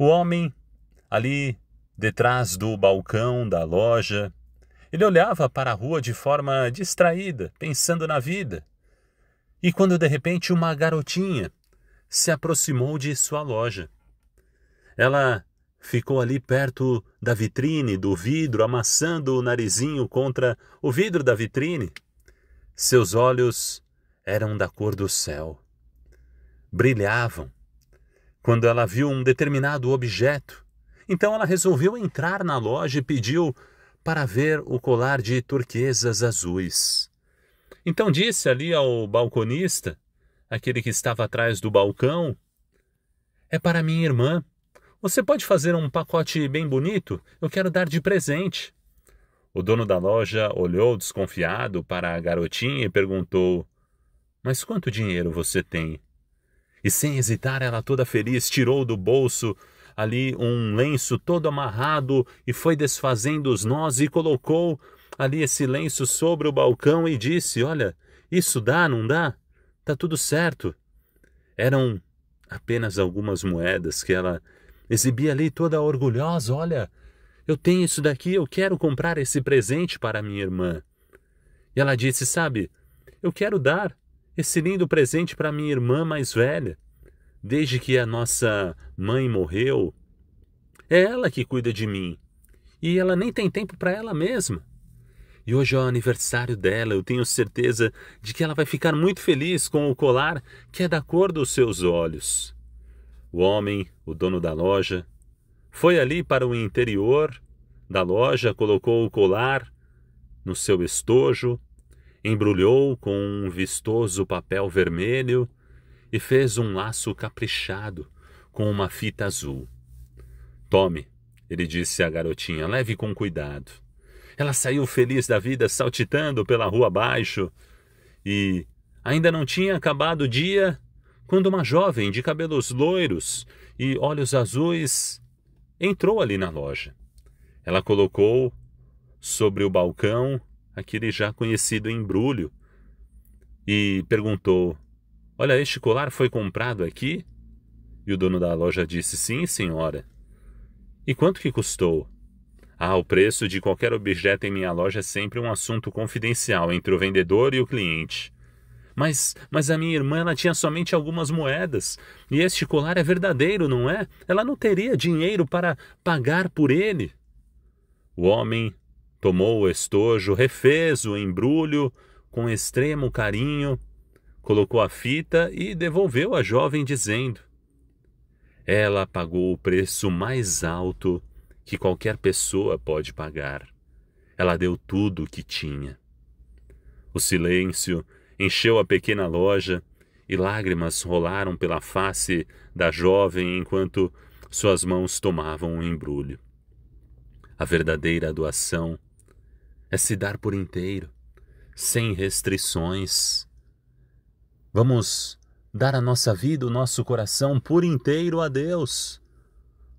O homem ali detrás do balcão da loja, ele olhava para a rua de forma distraída, pensando na vida. E quando de repente uma garotinha se aproximou de sua loja. Ela ficou ali perto da vitrine, do vidro, amassando o narizinho contra o vidro da vitrine. Seus olhos eram da cor do céu. Brilhavam quando ela viu um determinado objeto. Então ela resolveu entrar na loja e pediu para ver o colar de turquesas azuis. Então disse ali ao balconista, aquele que estava atrás do balcão, é para minha irmã. Você pode fazer um pacote bem bonito? Eu quero dar de presente. O dono da loja olhou desconfiado para a garotinha e perguntou: Mas quanto dinheiro você tem? E sem hesitar, ela toda feliz tirou do bolso ali um lenço todo amarrado e foi desfazendo os nós e colocou ali esse lenço sobre o balcão e disse: Olha, isso dá, não dá? Tá tudo certo. Eram apenas algumas moedas que ela exibia ali toda orgulhosa: Olha, eu tenho isso daqui, eu quero comprar esse presente para minha irmã. E ela disse: Sabe, eu quero dar, esse lindo presente para minha irmã mais velha. Desde que a nossa mãe morreu, é ela que cuida de mim. E ela nem tem tempo para ela mesma. E hoje é o aniversário dela, eu tenho certeza de que ela vai ficar muito feliz com o colar que é da cor dos seus olhos. O homem, o dono da loja, foi ali para o interior da loja, colocou o colar no seu estojo embrulhou com um vistoso papel vermelho e fez um laço caprichado com uma fita azul. Tome, ele disse à garotinha, leve com cuidado. Ela saiu feliz da vida, saltitando pela rua abaixo, e ainda não tinha acabado o dia quando uma jovem de cabelos loiros e olhos azuis entrou ali na loja. Ela colocou sobre o balcão aquele já conhecido embrulho e perguntou: Olha, este colar foi comprado aqui? E o dono da loja disse: Sim, senhora. E quanto que custou? Ah, o preço de qualquer objeto em minha loja é sempre um assunto confidencial entre o vendedor e o cliente. Mas, mas a minha irmã ela tinha somente algumas moedas. E este colar é verdadeiro, não é? Ela não teria dinheiro para pagar por ele. O homem Tomou o estojo, refez o embrulho com extremo carinho, colocou a fita e devolveu à jovem, dizendo: Ela pagou o preço mais alto que qualquer pessoa pode pagar. Ela deu tudo o que tinha. O silêncio encheu a pequena loja e lágrimas rolaram pela face da jovem enquanto suas mãos tomavam o um embrulho. A verdadeira doação é se dar por inteiro, sem restrições. Vamos dar a nossa vida, o nosso coração por inteiro a Deus.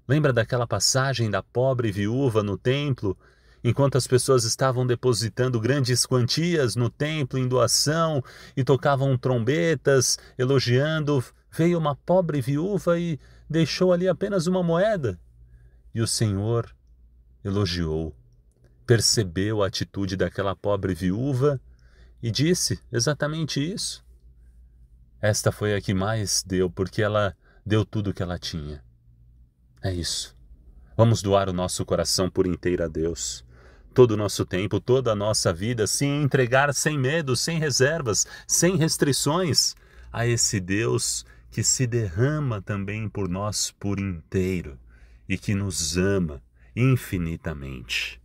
Lembra daquela passagem da pobre viúva no templo, enquanto as pessoas estavam depositando grandes quantias no templo em doação e tocavam trombetas, elogiando, veio uma pobre viúva e deixou ali apenas uma moeda. E o Senhor elogiou percebeu a atitude daquela pobre viúva e disse exatamente isso. Esta foi a que mais deu, porque ela deu tudo o que ela tinha. É isso. Vamos doar o nosso coração por inteiro a Deus. Todo o nosso tempo, toda a nossa vida, se entregar sem medo, sem reservas, sem restrições a esse Deus que se derrama também por nós por inteiro e que nos ama infinitamente.